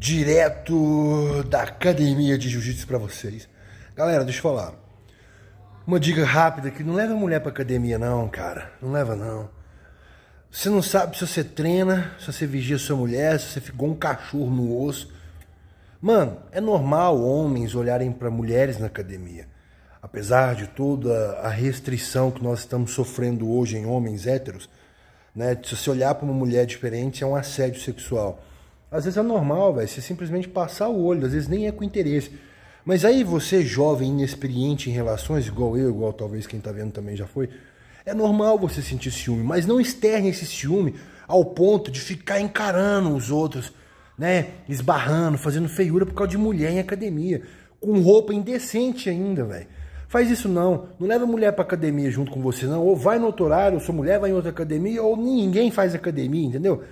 direto da academia de jiu-jitsu para vocês. Galera, deixa eu falar. Uma dica rápida que não leva mulher para academia não, cara. Não leva não. Você não sabe se você treina, se você vigia sua mulher, se você ficou um cachorro no osso. Mano, é normal homens olharem para mulheres na academia. Apesar de toda a restrição que nós estamos sofrendo hoje em homens héteros, né? Se você olhar para uma mulher diferente é um assédio sexual. Às vezes é normal, velho, você simplesmente passar o olho, às vezes nem é com interesse. Mas aí você, jovem, inexperiente em relações, igual eu, igual talvez quem tá vendo também já foi, é normal você sentir ciúme, mas não externe esse ciúme ao ponto de ficar encarando os outros, né? Esbarrando, fazendo feiura por causa de mulher em academia, com roupa indecente ainda, velho. Faz isso não. Não leva mulher pra academia junto com você, não. Ou vai no outro horário, ou sua mulher vai em outra academia, ou ninguém faz academia, entendeu?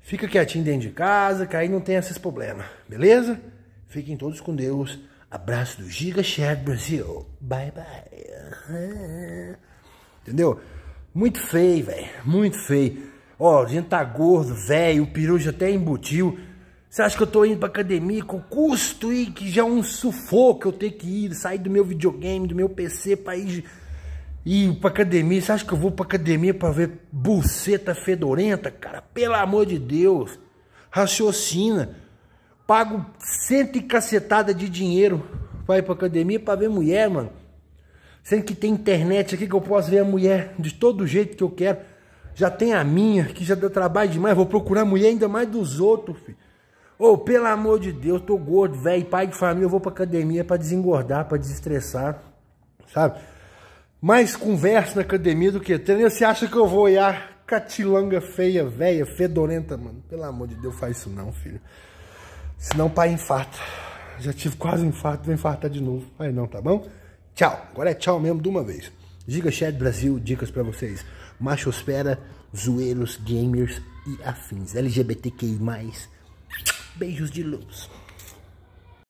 Fica quietinho dentro de casa, que aí não tem esses problemas, beleza? Fiquem todos com Deus. Abraço do Giga Chef Brasil. Bye, bye. Entendeu? Muito feio, velho. Muito feio. Ó, a gente tá gordo, velho. O peru já até embutiu. Você acha que eu tô indo pra academia com custo e que já é um sufoco eu ter que ir, sair do meu videogame, do meu PC pra ir e pra academia, você acha que eu vou pra academia pra ver buceta fedorenta? Cara, pelo amor de Deus. Raciocina. Pago cento e cacetada de dinheiro pra ir pra academia pra ver mulher, mano. Sendo que tem internet aqui que eu posso ver a mulher de todo jeito que eu quero. Já tem a minha, que já deu trabalho demais. Vou procurar mulher ainda mais dos outros, filho. Ô, oh, pelo amor de Deus, tô gordo, velho, pai de família, eu vou pra academia pra desengordar, pra desestressar, sabe? mais conversa na academia do que treino. Você acha que eu vou olhar catilanga feia, velha, fedorenta, mano? Pelo amor de Deus, faz isso não, filho. Senão o pai infarta. Já tive quase um infarto, vou infartar de novo. Aí não, tá bom? Tchau. Agora é tchau mesmo de uma vez. Diga, Chat Brasil, dicas para vocês. Machosfera, zoeiros, gamers e afins. LGBTQI+. Beijos de luz.